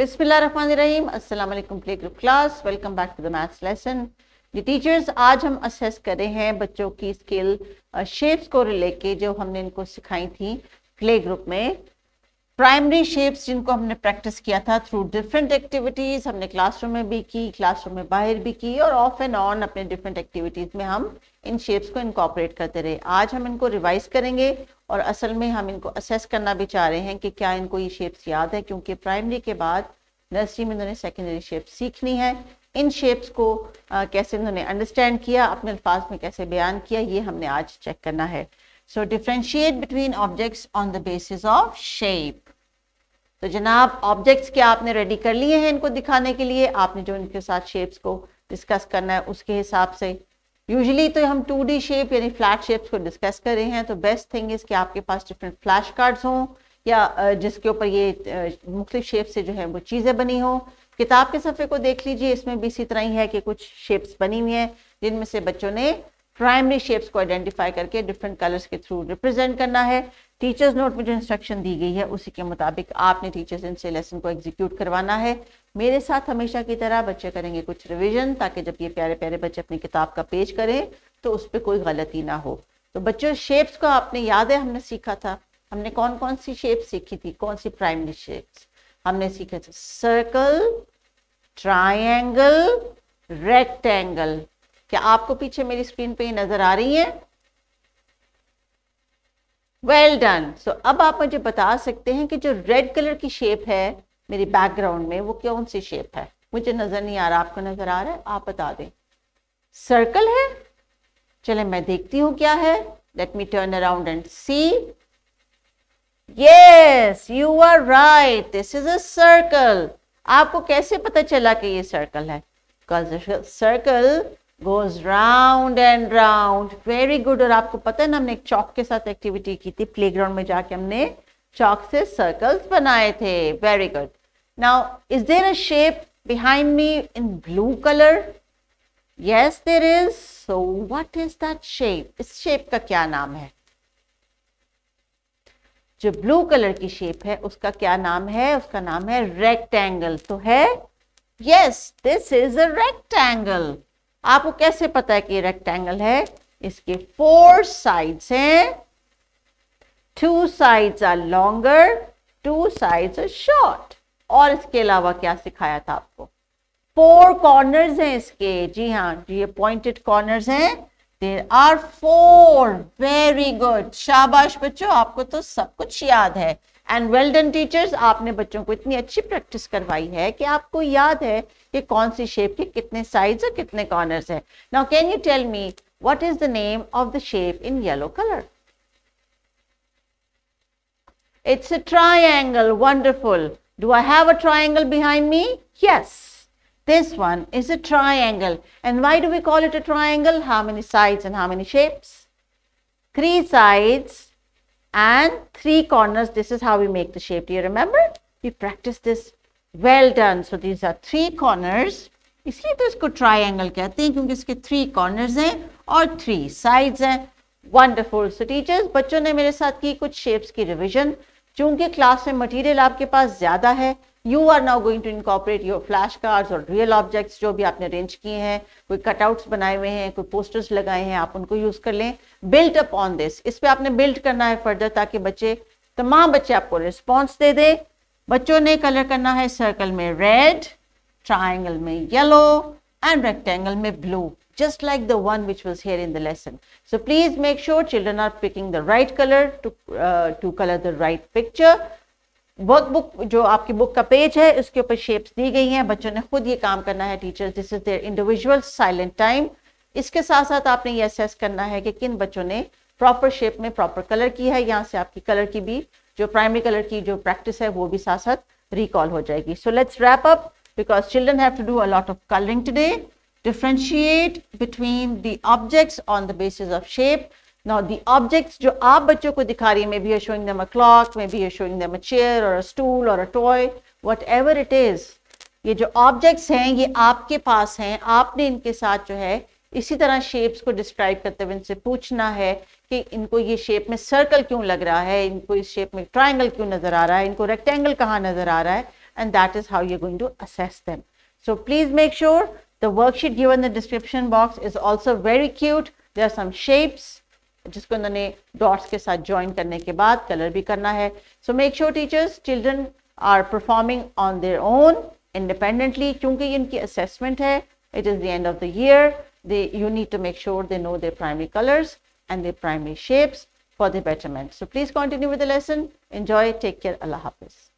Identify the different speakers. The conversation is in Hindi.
Speaker 1: अस्सलाम play group class welcome back to the maths lesson जी टीचर्स आज हम असेस कर रहे हैं बच्चों की स्किल शेप्स को लेके जो हमने इनको सिखाई थी प्ले ग्रुप में प्राइमरी शेप्स जिनको हमने प्रैक्टिस किया था थ्रू डिफरेंट एक्टिविटीज़ हमने क्लासरूम में भी की क्लासरूम में बाहर भी की और ऑफ एंड ऑन अपने डिफरेंट एक्टिविटीज़ में हम इन शेप्स को इनकॉपरेट करते रहे आज हम इनको रिवाइज करेंगे और असल में हम इनको असेस करना भी चाह रहे हैं कि क्या इनको ये शेप्स याद है क्योंकि प्राइमरी के बाद नर्सरी में इन्होंने सेकेंडरी शेप्स सीखनी है इन शेप्स को आ, कैसे इन्होंने अंडरस्टैंड किया अपने अल्फाज में कैसे बयान किया ये हमने आज चेक करना है so differentiate between objects on the basis of shape तो जनाब ऑब्जेक्ट्स क्या आपने रेडी कर लिए हैं इनको दिखाने के लिए आपने जो इनके साथ शेप्स को डिस्कस करना है उसके हिसाब से यूजली तो हम टू डी शेप यानी फ्लैट शेप्स को डिस्कस कर रहे हैं तो बेस्ट थिंग इज़ कि आपके पास डिफरेंट फ्लैश कार्ड्स हों या जिसके ऊपर ये मुख्तलिफ शेप से जो है वो चीज़ें बनी हों किताब के सफ़े को देख लीजिए इसमें भी इसी तरह ही है कि कुछ शेप्स बनी हुई हैं जिनमें से बच्चों ने प्राइमरी शेप्स को आइडेंटिफाई करके डिफरेंट कलर्स के थ्रू रिप्रेजेंट करना है टीचर्स नोट में जो इंस्ट्रक्शन दी गई है उसी के मुताबिक आपने टीचर्स इनसे लेसन को एग्जीक्यूट करवाना है मेरे साथ हमेशा की तरह बच्चे करेंगे कुछ रिविजन ताकि जब ये प्यारे प्यारे बच्चे अपनी किताब का पेज करें तो उस पर कोई गलती ना हो तो बच्चों शेप्स को आपने याद है हमने सीखा था हमने कौन कौन सी शेप सीखी थी कौन सी प्राइमरी शेप्स हमने सीखे थे सर्कल ट्राइंगल रेक्टेंगल क्या आपको पीछे मेरी स्क्रीन पे ये नजर आ रही है वेल डन सो अब आप मुझे बता सकते हैं कि जो रेड कलर की शेप है मेरी बैकग्राउंड में वो कौन सी शेप है मुझे नजर नहीं आ रहा आपको नजर आ रहा है आप बता दें सर्कल है चले मैं देखती हूं क्या है let me turn around and see yes you are right this is a circle आपको कैसे पता चला कि ये सर्कल है circle goes round and round very good और आपको पता है ना हमने एक चौक के साथ एक्टिविटी की थी प्ले ग्राउंड में जाके हमने चौक से सर्कल्स बनाए थे very good now is there a shape behind me in blue colour yes there is so what is that shape इस शेप का क्या नाम है जो ब्लू कलर की शेप है उसका क्या नाम है उसका नाम है रेक्टेंगल तो है yes this is a rectangle आपको कैसे पता है कि रेक्टेंगल है इसके फोर साइड्स हैं two sides are longer two sides are short और इसके अलावा क्या सिखाया था आपको फोर कॉर्नर्स हैं इसके जी हाँ ये पॉइंटेड कॉर्नर्स हैं there are four very good शाबाश बच्चों आपको तो सब कुछ याद है एंड वेल डन टीचर्स आपने बच्चों को इतनी अच्छी प्रैक्टिस करवाई है कि आपको याद है कि कौन सी शेप के कितने साइज और कितने कॉर्नर्स है now can you tell me what is the name of the shape in yellow colour it's a triangle wonderful do I have a triangle behind me yes this one is a triangle and why do we call it a triangle how many side and how many shapes three sides and three corners. This is how we make the shape. Do you remember? We practice this. Well done. So these are three corners. इसलिए तो इसको ट्राइंगल कहते हैं क्योंकि इसके थ्री कॉर्नर्स हैं और थ्री साइड्स हैं वंडरफुल सो टीचर्स बच्चों ने मेरे साथ की कुछ शेप्स की रिवीजन चूंकि क्लास में मटेरियल आपके पास ज़्यादा है you are now going to incorporate your flash cards और रियल ऑब्जेक्ट्स जो भी आपने अरेंज किए हैं कोई कटआउट्स बनाए हुए हैं कोई पोस्टर्स लगाए हैं आप उनको यूज कर लें बिल्ट अप ऑन दिस इस पर आपने बिल्ड करना है फर्दर ताकि बच्चे तमाम बच्चे आपको रिस्पॉन्स दे दें बच्चों ने कलर करना है सर्कल में रेड ट्राइंगल में yellow and rectangle may blue just like the one which was here in the lesson so please make sure children are picking the right color to uh, to color the right picture workbook जो आपकी बुक का पेज है उसके ऊपर शेप्स दी गई हैं बच्चों ने खुद ये काम करना है teachers this is their individual silent time इसके साथ साथ आपने ये असेस करना है कि किन बच्चों ने प्रॉपर शेप में प्रॉपर कलर की है यहाँ से आपकी कलर की भी जो प्राइमरी कलर की जो प्रैक्टिस है वो भी साथ साथ रिकॉल हो जाएगी so let's wrap up because children have to do a lot of coloring today differentiate the the objects on the basis of Now the objects जो आप बच्चों को दिखा रही है maybe are showing them a clock maybe are showing them a chair और अ स्टूल और a toy whatever it is ये जो ऑब्जेक्ट्स हैं ये आपके पास हैं आपने इनके साथ जो है इसी तरह शेप्स को डिस्क्राइब करते हुए इनसे पूछना है कि इनको ये शेप में सर्कल क्यों लग रहा है इनको इस शेप में ट्राइंगल क्यों नज़र आ रहा है इनको रेक्टेंगल कहाँ नज़र आ रहा है and that is how you going to assess them so please make sure the worksheet given the description box is also very cute there are some shapes जिसको उन्होंने डॉट्स के साथ ज्वाइन करने के बाद कलर भी करना है so make sure teachers children are performing on their own independently क्योंकि इनकी असेसमेंट है it is the end of the year they you need to make sure they know their primary colours and their primary shapes for the betterment so please continue with the lesson enjoy take care अल्लाह हाफिज़